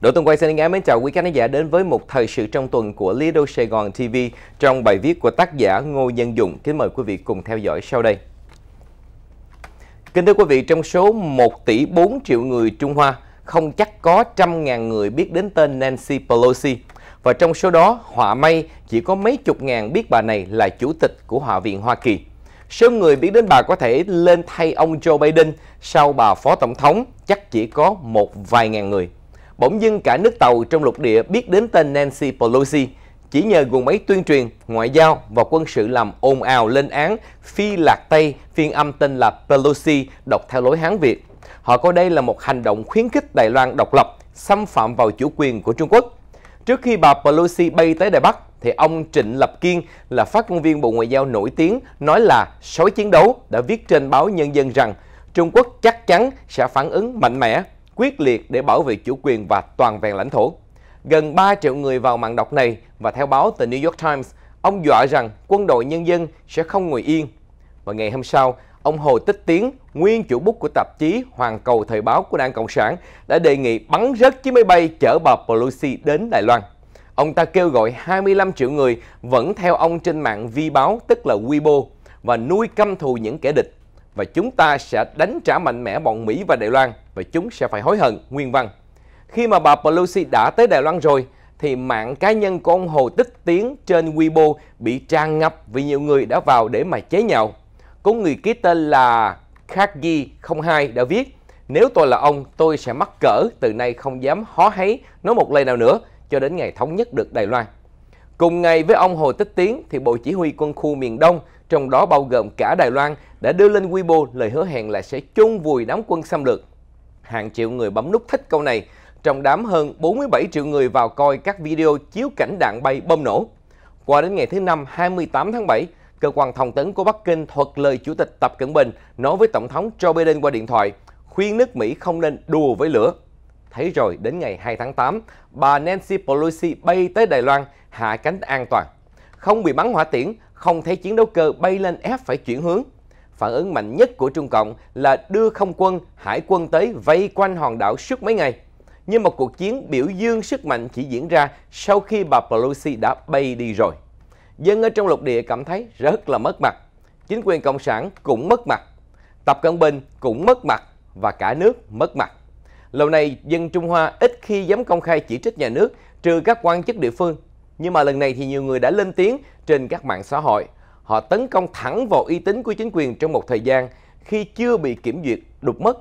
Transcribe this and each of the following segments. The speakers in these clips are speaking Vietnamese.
Đỗ Tùng Quay xin anh em mến chào quý khán giả đến với một thời sự trong tuần của Lido Sài Gòn TV trong bài viết của tác giả Ngô Nhân Dụng. Kính mời quý vị cùng theo dõi sau đây. Kính thưa quý vị, trong số 1 tỷ 4 triệu người Trung Hoa, không chắc có trăm ngàn người biết đến tên Nancy Pelosi. Và trong số đó, họa may chỉ có mấy chục ngàn biết bà này là chủ tịch của Hạ viện Hoa Kỳ. Số người biết đến bà có thể lên thay ông Joe Biden sau bà phó tổng thống chắc chỉ có một vài ngàn người bỗng dưng cả nước tàu trong lục địa biết đến tên Nancy Pelosi chỉ nhờ guồng máy tuyên truyền, ngoại giao và quân sự làm ồn ào lên án phi lạc Tây phiên âm tên là Pelosi đọc theo lối Hán Việt. Họ coi đây là một hành động khuyến khích Đài Loan độc lập, xâm phạm vào chủ quyền của Trung Quốc. Trước khi bà Pelosi bay tới Đài Bắc, thì ông Trịnh Lập Kiên là phát ngôn viên Bộ Ngoại giao nổi tiếng nói là sói chiến đấu đã viết trên báo Nhân dân rằng Trung Quốc chắc chắn sẽ phản ứng mạnh mẽ quyết liệt để bảo vệ chủ quyền và toàn vẹn lãnh thổ. Gần 3 triệu người vào mạng đọc này và theo báo từ New York Times, ông dọa rằng quân đội nhân dân sẽ không ngồi yên. Và ngày hôm sau, ông Hồ Tích Tiến, nguyên chủ bút của tạp chí Hoàn Cầu Thời báo của Đảng Cộng sản, đã đề nghị bắn rớt chiếc máy bay chở bà Pelosi đến Đài Loan. Ông ta kêu gọi 25 triệu người vẫn theo ông trên mạng vi báo, tức là Weibo, và nuôi căm thù những kẻ địch. Và chúng ta sẽ đánh trả mạnh mẽ bọn Mỹ và Đài Loan và chúng sẽ phải hối hận, nguyên văn. Khi mà bà Pelosi đã tới Đài Loan rồi, thì mạng cá nhân của ông Hồ Đức Tiến trên Weibo bị tràn ngập vì nhiều người đã vào để mà chế nhạo. Có người ký tên là Khagi02 đã viết Nếu tôi là ông, tôi sẽ mắc cỡ, từ nay không dám hó háy nói một lời nào nữa cho đến ngày thống nhất được Đài Loan. Cùng ngày với ông Hồ Tích Tiến thì Bộ Chỉ huy quân khu miền Đông, trong đó bao gồm cả Đài Loan, đã đưa lên Weibo lời hứa hẹn là sẽ chung vùi đám quân xâm lược hàng triệu người bấm nút thích câu này trong đám hơn 47 triệu người vào coi các video chiếu cảnh đạn bay bom nổ. Qua đến ngày thứ Năm 28 tháng 7, cơ quan thông tấn của Bắc Kinh thuật lời Chủ tịch Tập Cận Bình nói với Tổng thống Joe Biden qua điện thoại, khuyên nước Mỹ không nên đùa với lửa. Thấy rồi, đến ngày 2 tháng 8, bà Nancy Pelosi bay tới Đài Loan, hạ cánh an toàn. Không bị bắn hỏa tiễn, không thấy chiến đấu cơ bay lên ép phải chuyển hướng phản ứng mạnh nhất của Trung Cộng là đưa không quân, hải quân tới vây quanh hòn đảo suốt mấy ngày. Nhưng một cuộc chiến biểu dương sức mạnh chỉ diễn ra sau khi bà Pelosi đã bay đi rồi. Dân ở trong lục địa cảm thấy rất là mất mặt. Chính quyền Cộng sản cũng mất mặt. Tập Cận Bình cũng mất mặt và cả nước mất mặt. Lâu nay, dân Trung Hoa ít khi dám công khai chỉ trích nhà nước trừ các quan chức địa phương. Nhưng mà lần này thì nhiều người đã lên tiếng trên các mạng xã hội Họ tấn công thẳng vào uy tín của chính quyền trong một thời gian khi chưa bị kiểm duyệt đục mất.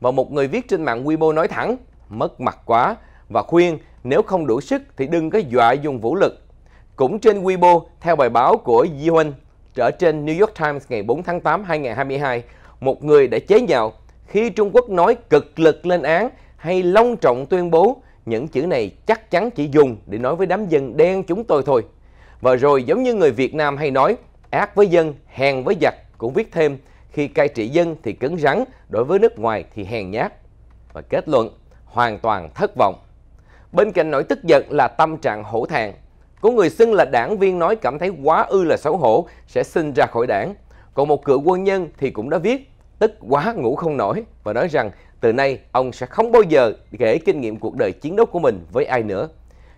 Và một người viết trên mạng Weibo nói thẳng, mất mặt quá và khuyên nếu không đủ sức thì đừng có dọa dùng vũ lực. Cũng trên Weibo, theo bài báo của huynh trở trên New York Times ngày 4 tháng 8 2022, một người đã chế nhạo khi Trung Quốc nói cực lực lên án hay long trọng tuyên bố những chữ này chắc chắn chỉ dùng để nói với đám dân đen chúng tôi thôi. Và rồi giống như người Việt Nam hay nói, Ác với dân, hèn với giặc cũng viết thêm khi cai trị dân thì cứng rắn, đối với nước ngoài thì hèn nhát. Và kết luận, hoàn toàn thất vọng. Bên cạnh nỗi tức giận là tâm trạng hổ thẹn. Có người xưng là đảng viên nói cảm thấy quá ư là xấu hổ sẽ xin ra khỏi đảng. Còn một cựu quân nhân thì cũng đã viết tức quá ngủ không nổi và nói rằng từ nay ông sẽ không bao giờ kể kinh nghiệm cuộc đời chiến đấu của mình với ai nữa.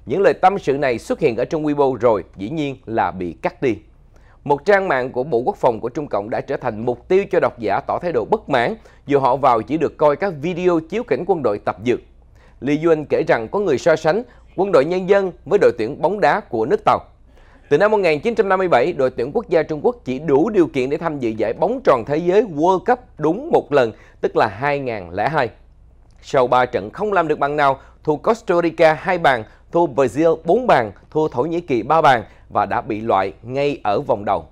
Những lời tâm sự này xuất hiện ở trong Weibo rồi dĩ nhiên là bị cắt đi một trang mạng của Bộ Quốc phòng của Trung Cộng đã trở thành mục tiêu cho độc giả tỏ thái độ bất mãn dù họ vào chỉ được coi các video chiếu cảnh quân đội tập dượt. Lý Duân kể rằng có người so sánh quân đội nhân dân với đội tuyển bóng đá của nước Tàu. Từ năm 1957, đội tuyển quốc gia Trung Quốc chỉ đủ điều kiện để tham dự giải bóng tròn thế giới World Cup đúng một lần, tức là 2002. Sau 3 trận không làm được bằng nào, thua Costa Rica hai bàn, thua Brazil 4 bàn, thua Thổ Nhĩ Kỳ 3 bàn và đã bị loại ngay ở vòng đầu.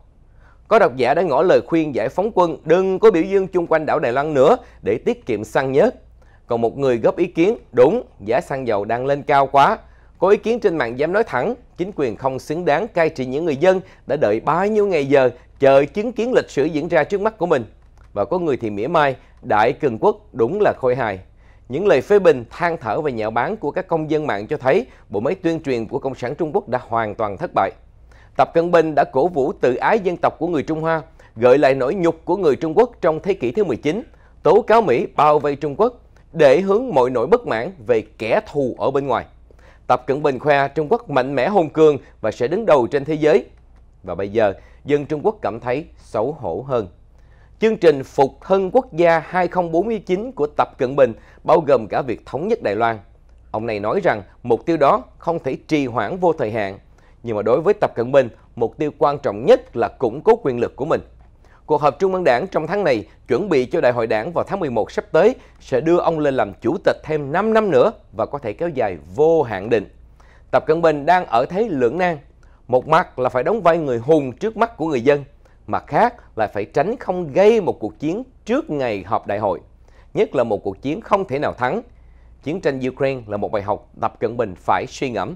Có độc giả đã ngỏ lời khuyên giải phóng quân đừng có biểu dương chung quanh đảo Đài Loan nữa để tiết kiệm xăng nhớt. Còn một người góp ý kiến, đúng, giá xăng dầu đang lên cao quá. Có ý kiến trên mạng dám nói thẳng, chính quyền không xứng đáng cai trị những người dân đã đợi bao nhiêu ngày giờ chờ chứng kiến lịch sử diễn ra trước mắt của mình. Và có người thì mỉa mai, đại cường quốc đúng là khôi hài. Những lời phê bình, than thở và nhạo báng của các công dân mạng cho thấy bộ máy tuyên truyền của Cộng sản Trung Quốc đã hoàn toàn thất bại. Tập Cận Bình đã cổ vũ tự ái dân tộc của người Trung Hoa, gợi lại nỗi nhục của người Trung Quốc trong thế kỷ thứ 19, tố cáo Mỹ bao vây Trung Quốc để hướng mọi nỗi bất mãn về kẻ thù ở bên ngoài. Tập Cận Bình khoe Trung Quốc mạnh mẽ hùng cường và sẽ đứng đầu trên thế giới. Và bây giờ, dân Trung Quốc cảm thấy xấu hổ hơn. Chương trình Phục hưng quốc gia 2049 của Tập Cận Bình bao gồm cả việc thống nhất Đài Loan. Ông này nói rằng mục tiêu đó không thể trì hoãn vô thời hạn. Nhưng mà đối với Tập Cận Bình, mục tiêu quan trọng nhất là củng cố quyền lực của mình. Cuộc họp Trung ương Đảng trong tháng này chuẩn bị cho Đại hội Đảng vào tháng 11 sắp tới sẽ đưa ông lên làm chủ tịch thêm 5 năm nữa và có thể kéo dài vô hạn định. Tập Cận Bình đang ở thế lưỡng nan. Một mặt là phải đóng vai người hùng trước mắt của người dân – Mặt khác là phải tránh không gây một cuộc chiến trước ngày họp đại hội, nhất là một cuộc chiến không thể nào thắng. Chiến tranh Ukraine là một bài học Tập Cận Bình phải suy ngẫm.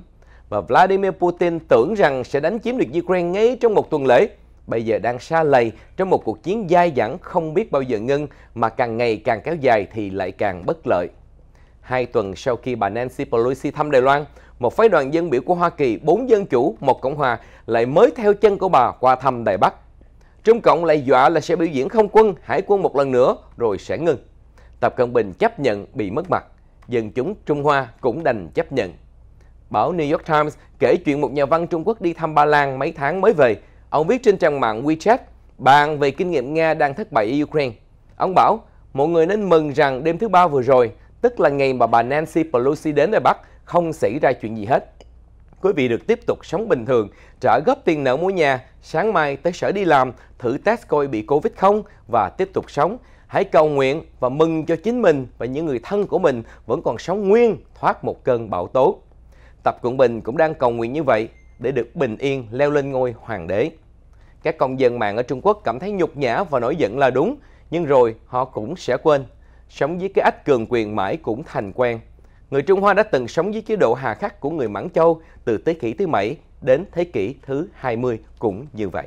Và Vladimir Putin tưởng rằng sẽ đánh chiếm được Ukraine ngay trong một tuần lễ, bây giờ đang xa lầy trong một cuộc chiến dai dẳng không biết bao giờ ngưng mà càng ngày càng kéo dài thì lại càng bất lợi. Hai tuần sau khi bà Nancy Pelosi thăm Đài Loan, một phái đoàn dân biểu của Hoa Kỳ, bốn dân chủ, một cộng hòa lại mới theo chân của bà qua thăm Đài Bắc Trung Cộng lại dọa là sẽ biểu diễn không quân, hải quân một lần nữa rồi sẽ ngưng. Tập Cận Bình chấp nhận bị mất mặt, dân chúng Trung Hoa cũng đành chấp nhận. Báo New York Times kể chuyện một nhà văn Trung Quốc đi thăm Ba Lan mấy tháng mới về. Ông viết trên trang mạng WeChat bàn về kinh nghiệm Nga đang thất bại ở Ukraine. Ông bảo, mọi người nên mừng rằng đêm thứ ba vừa rồi, tức là ngày mà bà Nancy Pelosi đến ở Bắc, không xảy ra chuyện gì hết. Quý vị được tiếp tục sống bình thường, trả góp tiền nợ mua nhà, sáng mai tới sở đi làm, thử test coi bị Covid không và tiếp tục sống. Hãy cầu nguyện và mừng cho chính mình và những người thân của mình vẫn còn sống nguyên thoát một cơn bão tố. Tập Cận Bình cũng đang cầu nguyện như vậy để được bình yên leo lên ngôi hoàng đế. Các công dân mạng ở Trung Quốc cảm thấy nhục nhã và nổi giận là đúng, nhưng rồi họ cũng sẽ quên. Sống dưới cái ách cường quyền mãi cũng thành quen. Người Trung Hoa đã từng sống dưới chế độ hà khắc của người Mãn Châu từ thế kỷ thứ 7 đến thế kỷ thứ 20 cũng như vậy.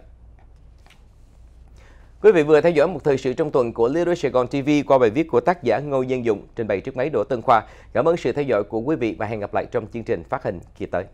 Quý vị vừa theo dõi một thời sự trong tuần của Little Sài Gòn TV qua bài viết của tác giả Ngô Nhân Dụng trình bày trước máy Đỗ Tân Khoa. Cảm ơn sự theo dõi của quý vị và hẹn gặp lại trong chương trình phát hình kỳ tới.